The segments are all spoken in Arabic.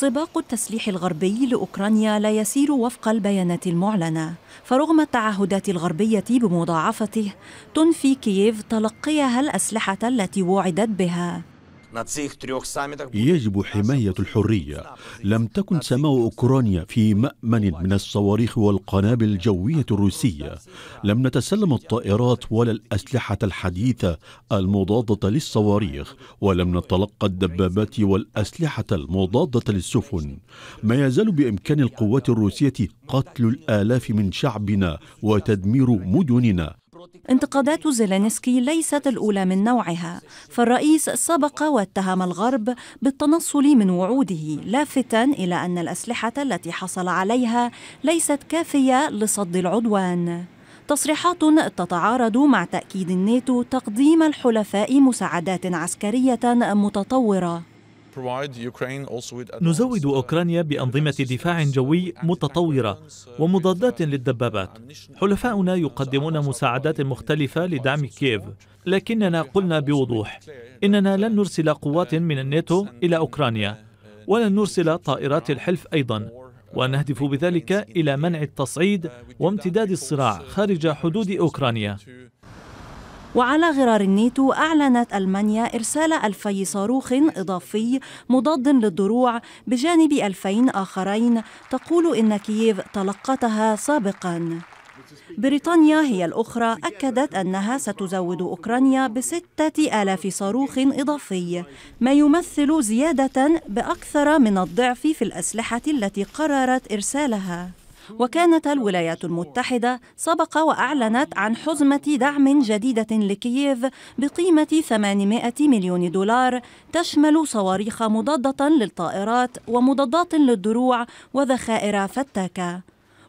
سباق التسليح الغربي لاوكرانيا لا يسير وفق البيانات المعلنه فرغم التعهدات الغربيه بمضاعفته تنفي كييف تلقيها الاسلحه التي وعدت بها يجب حماية الحرية لم تكن سماء أوكرانيا في مأمن من الصواريخ والقنابل الجوية الروسية لم نتسلم الطائرات ولا الأسلحة الحديثة المضادة للصواريخ ولم نتلقى الدبابات والأسلحة المضادة للسفن ما يزال بإمكان القوات الروسية قتل الآلاف من شعبنا وتدمير مدننا انتقادات زيلينسكي ليست الأولى من نوعها فالرئيس سبق واتهم الغرب بالتنصل من وعوده لافتا إلى أن الأسلحة التي حصل عليها ليست كافية لصد العدوان تصريحات تتعارض مع تأكيد الناتو تقديم الحلفاء مساعدات عسكرية متطورة نزود uh, أوكرانيا بأنظمة دفاع جوي متطورة uh, ومضادات uh, للدبابات حلفاؤنا يقدمون مساعدات مختلفة لدعم كييف لكننا قلنا بوضوح إننا لن نرسل قوات من الناتو إلى أوكرانيا ولن نرسل طائرات الحلف أيضا ونهدف بذلك إلى منع التصعيد وامتداد الصراع خارج حدود أوكرانيا وعلى غرار الناتو أعلنت ألمانيا إرسال ألفي صاروخ إضافي مضاد للدروع بجانب ألفين آخرين تقول إن كييف تلقتها سابقاً بريطانيا هي الأخرى أكدت أنها ستزود أوكرانيا بستة آلاف صاروخ إضافي ما يمثل زيادة بأكثر من الضعف في الأسلحة التي قررت إرسالها وكانت الولايات المتحدة سبق وأعلنت عن حزمة دعم جديدة لكييف بقيمة 800 مليون دولار تشمل صواريخ مضادة للطائرات ومضادات للدروع وذخائر فتاكة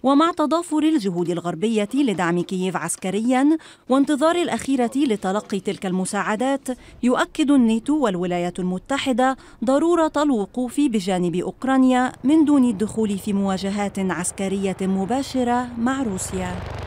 ومع تضافر الجهود الغربية لدعم كييف عسكريا وانتظار الأخيرة لتلقي تلك المساعدات يؤكد الناتو والولايات المتحدة ضرورة الوقوف بجانب أوكرانيا من دون الدخول في مواجهات عسكرية مباشرة مع روسيا